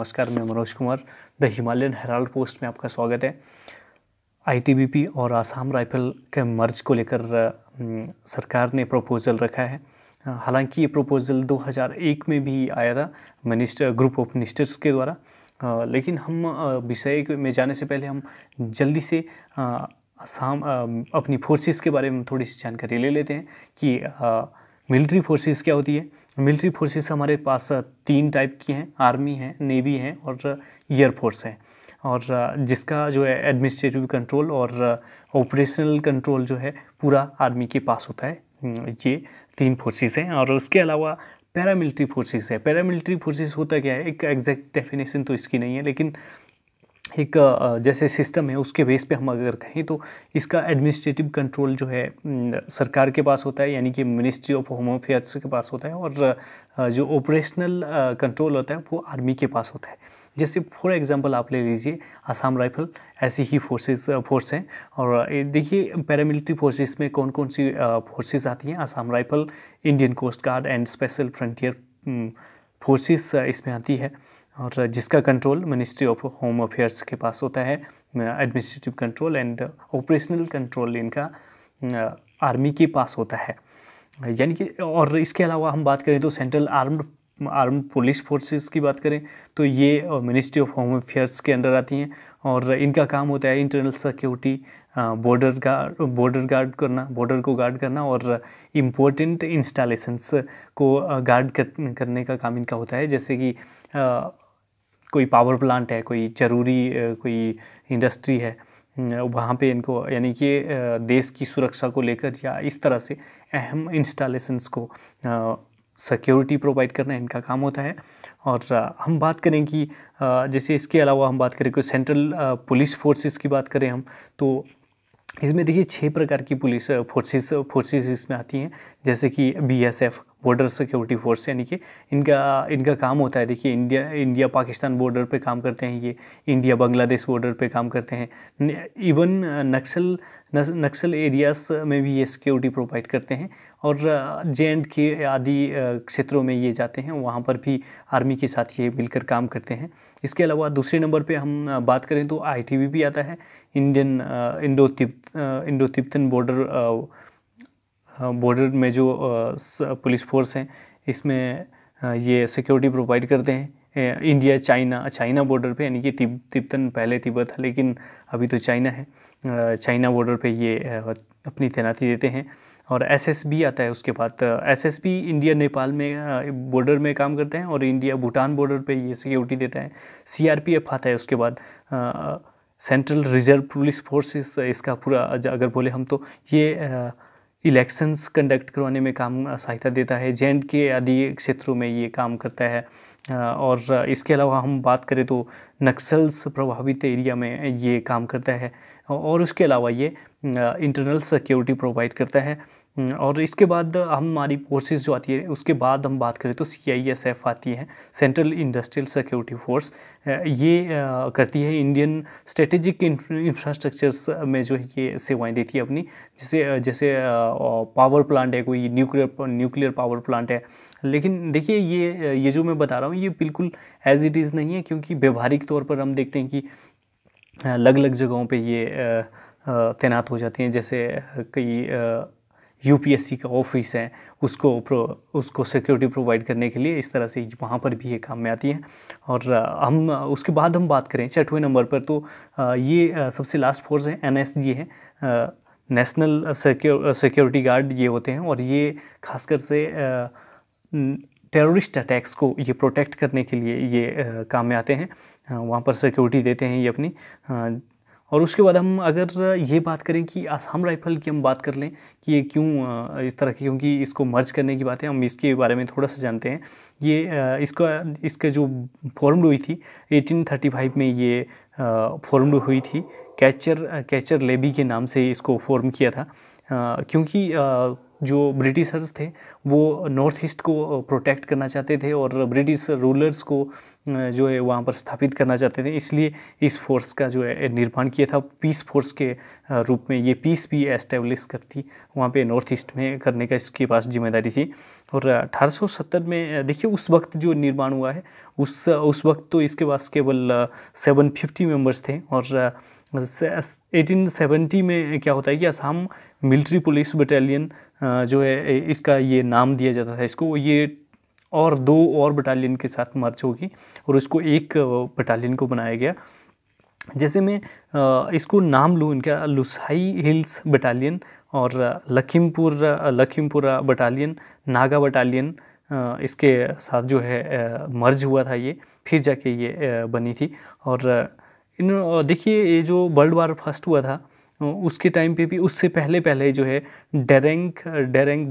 नमस्कार मैं Manoj Kumar the Himalayan Herald Post में आपका स्वागत है आईटीबीपी और आसाम राइफल के मर्ज को लेकर सरकार ने प्रपोज़ल रखा है हालांकि ये प्रपोज़ल 2001 में भी आया था मिनिस्टर ग्रुप ऑफ मिनिस्टर्स के द्वारा लेकिन हम विषय में जाने से पहले हम जल्दी से आसाम अपनी फोर्सेस के बारे में थोड़ी सी जानकारी ले लेते हैं कि मिलिट्री फोर्सेस क्या होती है मिलिट्री फोर्सेस हमारे पास तीन टाइप की हैं आर्मी है नेवी है और एयरफोर्स है और जिसका जो है एडमिनिस्ट्रेटिव कंट्रोल और ऑपरेशनल कंट्रोल जो है पूरा आर्मी के पास होता है ये तीन फोर्सेस हैं और उसके अलावा पैरामिलिट्री फोर्सेस है पैरामिलिट्री फोर्सेस होता क्या है एक एग्जैक्ट डेफिनेशन तो इसकी नहीं है लेकिन एक जैसे सिस्टम है उसके बेस पे हम अगर कहें तो इसका एडमिनिस्ट्रेटिव कंट्रोल जो है सरकार के पास होता है यानी कि मिनिस्ट्री ऑफ होम अफेयर्स के पास होता है और जो ऑपरेशनल कंट्रोल होता है वो आर्मी के पास होता है जैसे फॉर एग्जांपल आप ले लीजिए आसाम राइफल ऐसी ही फोर्सेस फोर्स हैं और देखिए पैरामिलिट्री फोर्सेस में कौन कौन सी फोर्सेस आती हैं Assam rifle Indian coast guard and special frontier forces इसमें आती है और जिसका control ministry of home affairs के पास होता है administrative control and operational control इनका आर्मी के पास होता है यानी कि और इसके अलावा हम बात करें तो central armed arm police forces की बात करें तो ये मिनिस्ट्री ऑफ होम अफेयर्स के अंडर आती हैं और इनका काम होता है internal security border guard border guard करना बॉर्डर को गार्ड करना और इम्पोर्टेंट इंस्टॉलेशंस को गार्ड करने का काम इनका होता है जैसे कि कोई पावर प्लांट है कोई जरूरी कोई इंडस्ट्री है वहाँ पे इनको यानी कि देश की सुरक्षा को लेकर या इस तरह से अहम इंस्टॉलेशंस को सिक्योरिटी प्रोवाइड करना इनका काम होता है और हम बात करें कि जैसे इसके अलावा हम बात करें कोई सेंट्रल पुलिस फोर्सेस की बात करें हम तो इसमें देखिए छः प्रकार की पुलिस फोर्सेस फोर्सेस इसमें आती हैं जैसे कि बीएसएफ बॉर्डर सिक्योरिटी फोर्स यानी कि इनका इनका काम होता है देखिए इंडिया इंडिया पाकिस्तान बॉर्डर पे काम करते हैं ये इंडिया बांग्लादेश बॉर्डर पे काम करते हैं इवन नक्सल नक्सल एरियाज़ में भी ये सिक्योरिटी प्रोवाइड करते हैं और जे एंड के आदि क्षेत्रों में ये जाते हैं वहाँ पर भी आर्मी के साथ ये मिलकर काम करते हैं इसके अलावा दूसरे नंबर पे हम बात करें तो आई भी आता है इंडियन इंडो तिब इंडो तिब्तन बॉर्डर बॉर्डर हाँ, में जो पुलिस फोर्स हैं इसमें ये सिक्योरिटी प्रोवाइड करते हैं इंडिया चाइना चाइना बॉर्डर पे यानी कि तिब तिब्बतन पहले तिब्बत था लेकिन अभी तो चाइना है चाइना बॉर्डर पे ये अपनी तैनाती देते हैं और एसएसबी आता है उसके बाद एसएसबी इंडिया नेपाल में बॉर्डर में काम करते हैं और इंडिया भूटान बॉर्डर पे ये सिक्योरिटी देता है सीआरपीएफ आता है उसके बाद सेंट्रल रिजर्व पुलिस फोर्स इसका पूरा अगर बोले हम तो ये इलेक्शंस कंडक्ट करवाने में काम सहायता देता है जे के आदि क्षेत्रों में ये काम करता है और इसके अलावा हम बात करें तो नक्सल्स प्रभावित एरिया में ये काम करता है और उसके अलावा ये इंटरनल सिक्योरिटी प्रोवाइड करता है हम्म, और इसके बाद हम हमारी फोर्सेस जो आती है उसके बाद हम बात करें तो सी आई एस एफ आती है सेंट्रल इंडस्ट्रियल सिक्योरिटी फोर्स ये करती है इंडियन स्ट्रेटेजिक इंफ्रास्ट्रक्चर्स में जो है ये सेवाएं देती है अपनी जैसे जैसे पावर प्लांट है कोई न्यूक्लियर न्यूक्लियर पावर प्लांट है लेकिन देखिए ये ये जो मैं बता रहा हूँ ये बिल्कुल एज इट इज़ नहीं है क्योंकि व्यवहारिक तौर पर हम देखते हैं कि अलग अलग जगहों पर ये तैनात हो जाती हैं जैसे कई यू का ऑफिस है उसको प्रो, उसको सिक्योरिटी प्रोवाइड करने के लिए इस तरह से वहाँ पर भी ये काम में आती है और हम उसके बाद हम बात करें छठवें नंबर पर तो ये सबसे लास्ट फोर्स है एन है नेशनल सिक्योरिटी गार्ड ये होते हैं और ये खासकर से टेररिस्ट अटैक्स को ये प्रोटेक्ट करने के लिए ये काम में आते हैं वहाँ पर सिक्योरिटी देते हैं ये अपनी और उसके बाद हम अगर ये बात करें कि आसाम राइफल की हम बात कर लें कि ये क्यों इस तरह की क्योंकि इसको मर्ज करने की बात है हम इसके बारे में थोड़ा सा जानते हैं ये इसका इसका जो फॉर्मड हुई थी 1835 में ये फॉर्मड हुई थी कैचर कैचर लेबी के नाम से इसको फॉर्म किया था क्योंकि जो ब्रिटिशर्स थे वो नॉर्थ ईस्ट को प्रोटेक्ट करना चाहते थे और ब्रिटिश रूलर्स को जो है वहाँ पर स्थापित करना चाहते थे इसलिए इस फोर्स का जो है निर्माण किया था पीस फोर्स के रूप में ये पीस भी एस्टेब्लिश करती वहाँ पे नॉर्थ ईस्ट में करने का इसके पास जिम्मेदारी थी और 1870 में देखिए उस वक्त जो निर्माण हुआ है उस उस वक्त तो इसके पास केवल सेवन फिफ्टी मेम्बर्स थे और एटीन में क्या होता है कि असम मिलिट्री पुलिस बटालियन जो है इसका ये नाम दिया जाता था इसको ये और दो और बटालियन के साथ मर्च होगी और इसको एक बटालियन को बनाया गया जैसे मैं इसको नाम लूँ इनका लुसाई हिल्स बटालियन और लखीमपुर लखीमपुरा बटालियन नागा बटालियन इसके साथ जो है मर्ज हुआ था ये फिर जाके ये बनी थी और इन देखिए ये जो वर्ल्ड वार फर्स्ट हुआ था उसके टाइम पे भी उससे पहले पहले जो है डेरेंक डेरेंक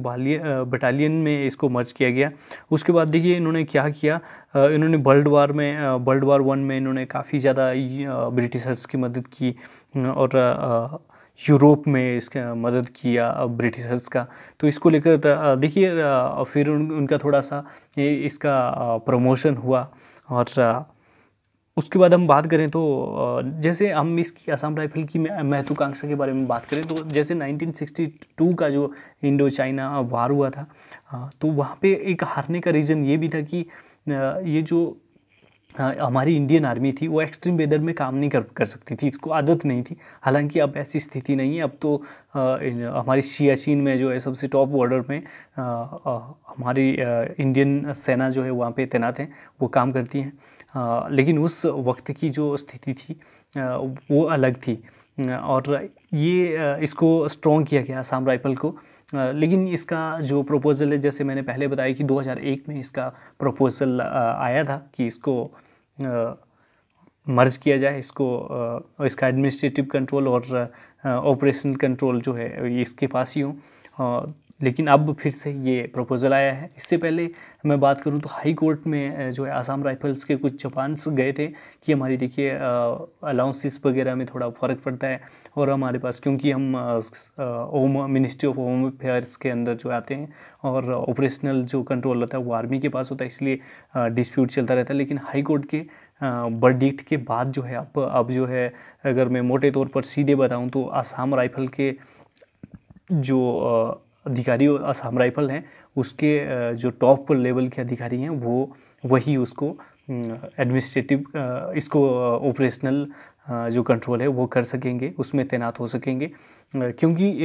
बटालियन में इसको मर्ज किया गया उसके बाद देखिए इन्होंने क्या किया इन्होंने वर्ल्ड वार में वर्ल्ड वार वन में इन्होंने काफ़ी ज़्यादा ब्रिटिशर्स की मदद की और यूरोप में इसका मदद किया ब्रिटिशर्स का तो इसको लेकर देखिए फिर उन, उनका थोड़ा सा इसका प्रमोशन हुआ और उसके बाद हम बात करें तो जैसे हम इसकी असम राइफल की महत्वाकांक्षा के बारे में बात करें तो जैसे 1962 का जो इंडो चाइना वार हुआ था तो वहाँ पे एक हारने का रीज़न ये भी था कि ये जो हाँ, हमारी इंडियन आर्मी थी वो एक्सट्रीम वेदर में काम नहीं कर कर सकती थी इसको आदत नहीं थी हालांकि अब ऐसी स्थिति नहीं है अब तो हमारी सियाचिन में जो है सबसे टॉप बॉर्डर में हमारी इंडियन सेना जो है वहाँ पे तैनात हैं वो काम करती हैं लेकिन उस वक्त की जो स्थिति थी वो अलग थी और ये इसको स्ट्रॉन्ग किया गया आसाम राइफल को लेकिन इसका जो प्रपोज़ल है जैसे मैंने पहले बताया कि 2001 में इसका प्रपोज़ल आया था कि इसको मर्ज किया जाए इसको इसका एडमिनिस्ट्रेटिव कंट्रोल और ऑपरेशन कंट्रोल जो है इसके पास ही हो लेकिन अब फिर से ये प्रपोज़ल आया है इससे पहले मैं बात करूँ तो हाई कोर्ट में जो है आसाम राइफल्स के कुछ जवान्स गए थे कि हमारी देखिए अलाउंसिस वगैरह में थोड़ा फ़र्क पड़ता है और हमारे पास क्योंकि हम home ministry of home affairs के अंदर जो आते हैं और ऑपरेशनल जो कंट्रोल होता है वो आर्मी के पास होता है इसलिए डिस्प्यूट चलता रहता है लेकिन हाई कोर्ट के बर्डिक्ट के बाद जो है अब अब जो है अगर मैं मोटे तौर पर सीधे बताऊँ तो आसाम राइफल के जो अधिकारी असम राइफल हैं उसके जो टॉप लेवल के अधिकारी हैं वो वही उसको एडमिनिस्ट्रेटिव इसको ऑपरेशनल जो कंट्रोल है वो कर सकेंगे उसमें तैनात हो सकेंगे क्योंकि